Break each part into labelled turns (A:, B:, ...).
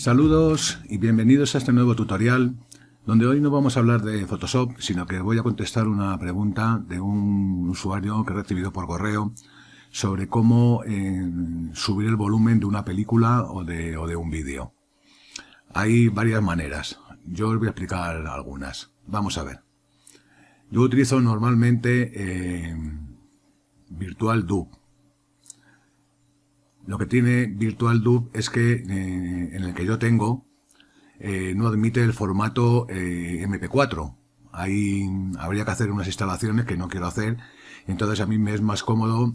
A: Saludos y bienvenidos a este nuevo tutorial donde hoy no vamos a hablar de Photoshop sino que voy a contestar una pregunta de un usuario que he recibido por correo sobre cómo eh, subir el volumen de una película o de, un vídeo. Hay varias maneras, yo os voy a explicar algunas. Vamos a ver. Yo utilizo normalmente eh, lo que tiene Virtual es que eh, en el que yo tengo eh, no admite el formato eh, MP4. Ahí habría que hacer unas instalaciones que no quiero hacer. Entonces a mí me es más cómodo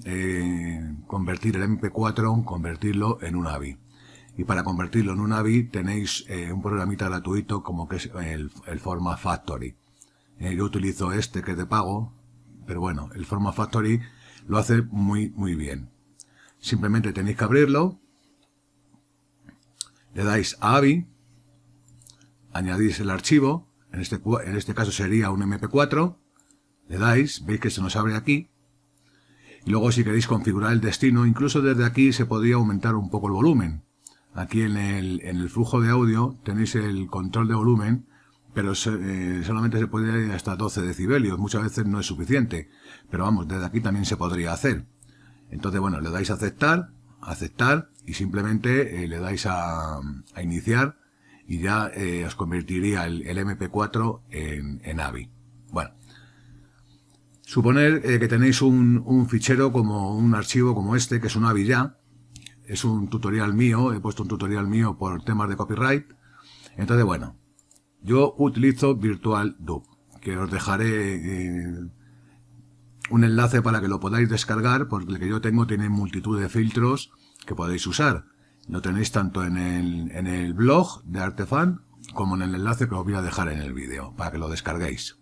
A: convertir el MP4, convertirlo en un AVI. Y para convertirlo en un AVI tenéis un programita gratuito como que es el, Format Factory. yo utilizo este que es de pago, pero bueno, el Format Factory lo hace muy, muy bien. Simplemente tenéis que abrirlo. Le dais a AVI. Añadís el archivo. En este, en este caso sería un MP4. Le dais. Veis que se nos abre aquí. Y luego si queréis configurar el destino, incluso desde aquí se podría aumentar un poco el volumen. Aquí en el, en el flujo de audio tenéis el control de volumen, pero eh, solamente se puede ir hasta 12 decibelios. Muchas veces no es suficiente, pero vamos, desde aquí también se podría hacer. Entonces, bueno, le dais a aceptar, aceptar y simplemente eh, le dais a, iniciar y ya eh, os convertiría el, MP4 en, en, AVI. Bueno, suponer eh, que tenéis un, un, fichero como un archivo como este, que es un AVI ya, es un tutorial mío, he puesto un tutorial mío por temas de copyright. Entonces, bueno, yo utilizo Virtual Dub, que os dejaré un enlace para que lo podáis descargar, porque el que yo tengo tiene multitud de filtros que podéis usar. Lo tenéis tanto en el, blog de Artefan como en el enlace que os voy a dejar en el vídeo, para que lo descarguéis.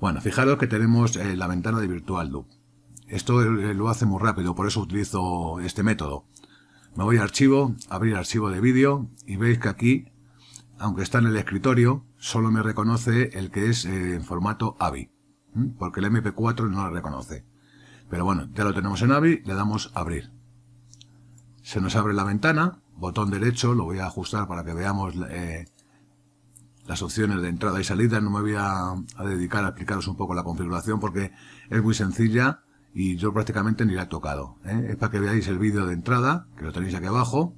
A: Bueno, fijaros que tenemos eh, la ventana de Virtual Esto eh, lo hace muy rápido, por eso utilizo este método. Me voy a archivo, abrir archivo de vídeo y veis que aquí, aunque está en el escritorio, solo me reconoce el que es eh, en formato AVI porque el MP4 no lo reconoce. Pero bueno, ya lo tenemos en AVI, le damos abrir. Se nos abre la ventana, botón derecho, lo voy a ajustar para que veamos eh, las opciones de entrada y salida. No me voy a, dedicar a explicaros un poco la configuración porque es muy sencilla y yo prácticamente ni la he tocado. ¿eh? Es para que veáis el vídeo de entrada, que lo tenéis aquí abajo.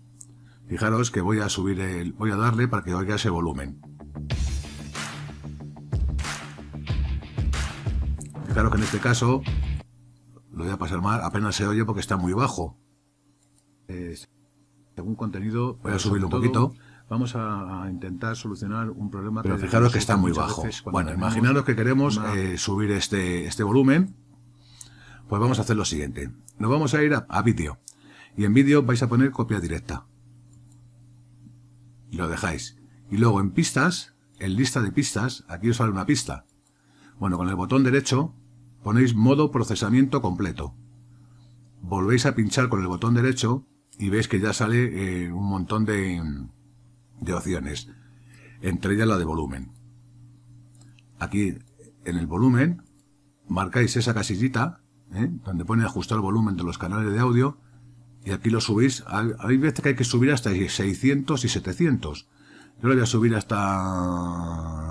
A: Fijaros que voy a subir voy a darle para que oiga ese volumen. Claro que en este caso, lo voy a pasar mal, apenas se oye porque está muy bajo. según contenido, voy a subirlo un poquito. Vamos a intentar solucionar un problema. Pero fijaros que está muy bajo. Bueno, imaginaros que queremos eh, subir este, este volumen. Pues vamos a hacer lo siguiente. Nos vamos a ir a, a vídeo. Y en vídeo vais a poner copia directa. Y lo dejáis. Y luego en pistas, en lista de pistas, aquí os sale una pista. Bueno, con el botón derecho ponéis modo procesamiento completo. Volvéis a pinchar con el botón derecho y veis que ya sale eh, un montón de, de opciones, entre ellas la de volumen. Aquí en el volumen marcáis esa casillita eh, donde pone ajustar el volumen de los canales de audio y aquí lo subís. Hay veces que hay que subir hasta 600 y 700. Yo lo voy a subir hasta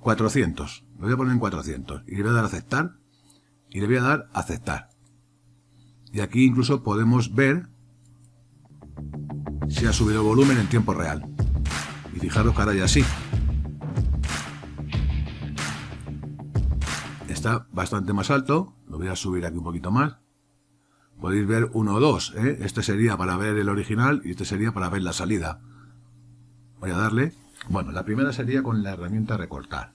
A: 400. Lo voy a poner en 400. Y le voy a dar a aceptar. Y le voy a dar a aceptar. Y aquí incluso podemos ver si ha subido el volumen en tiempo real. Y fijaros que ahora ya sí. Está bastante más alto. Lo voy a subir aquí un poquito más. Podéis ver uno o dos. ¿eh? Este sería para ver el original y este sería para ver la salida. Voy a darle. Bueno, la primera sería con la herramienta recortar.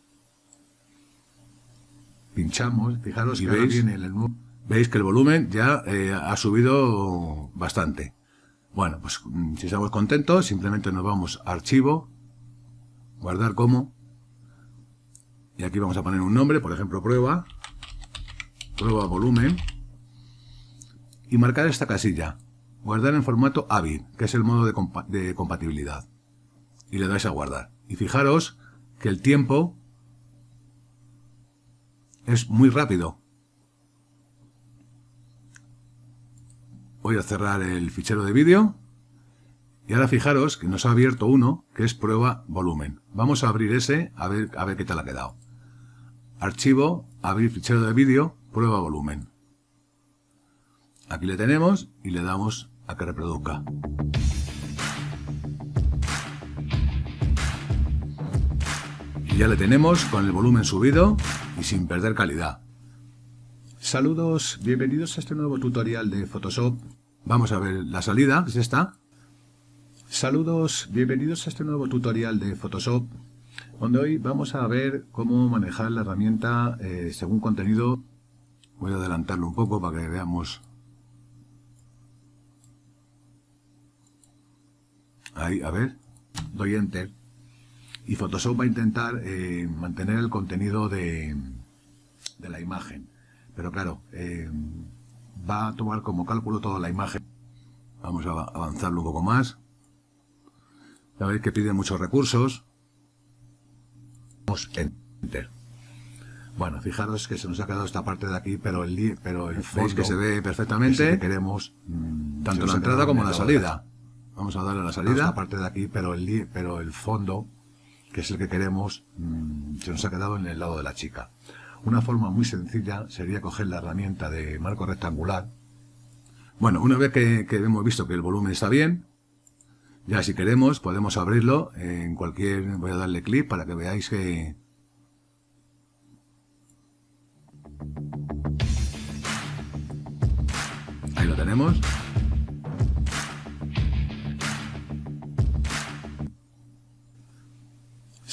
A: Pinchamos, fijaros y que veis, el veis que el volumen ya eh, ha subido bastante. Bueno, pues mm, si estamos contentos, simplemente nos vamos a archivo, guardar como, y aquí vamos a poner un nombre, por ejemplo, prueba, prueba volumen, y marcar esta casilla, guardar en formato AVI, que es el modo de compatibilidad y le dais a guardar. Y fijaros que el tiempo es muy rápido. Voy a cerrar el fichero de vídeo. Y ahora fijaros que nos ha abierto uno, que es prueba volumen. Vamos a abrir ese, a ver, a ver qué tal ha quedado. Archivo, abrir fichero de vídeo, prueba volumen. Aquí le tenemos y le damos a que reproduzca. ya le tenemos con el volumen subido y sin perder calidad. Saludos, bienvenidos a este nuevo tutorial de Photoshop. Vamos a ver la salida, es esta. Saludos, bienvenidos a este nuevo tutorial de Photoshop, donde hoy vamos a ver cómo manejar la herramienta eh, según contenido. Voy a adelantarlo un poco para que veamos. Ahí, a ver, doy Enter. Y Photoshop va a intentar eh, mantener el contenido de, la imagen. Pero claro, eh, va a tomar como cálculo toda la imagen. Vamos a avanzarlo un poco más. Ya veis que pide muchos recursos. Vamos Enter. Bueno, fijaros que se nos ha quedado esta parte de aquí, pero el, pero el fondo que se ve perfectamente. queremos
B: tanto la entrada como la salida.
A: Vamos a darle la salida. Esta parte de aquí, pero el, pero el fondo que es el que queremos, mm, se nos ha quedado en el lado de la chica. Una forma muy sencilla sería coger la herramienta de marco rectangular. Bueno, una vez que, que hemos visto que el volumen está bien, ya si queremos podemos abrirlo en cualquier... Voy a darle clic para que veáis que... Ahí lo tenemos.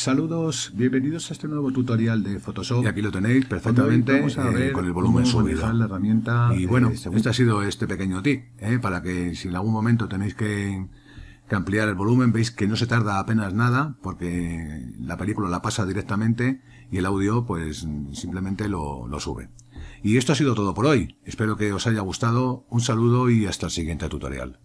A: Saludos, bienvenidos a este nuevo tutorial de Photoshop. Y aquí lo tenéis perfectamente eh, con el volumen subido. La y eh, bueno, este ha sido este pequeño tip, eh, para que si en algún momento tenéis que, ampliar el volumen, veis que no se tarda apenas nada, porque la película la pasa directamente y el audio pues simplemente lo sube. Y esto ha sido todo por hoy. Espero que os haya gustado. Un saludo y hasta el siguiente tutorial.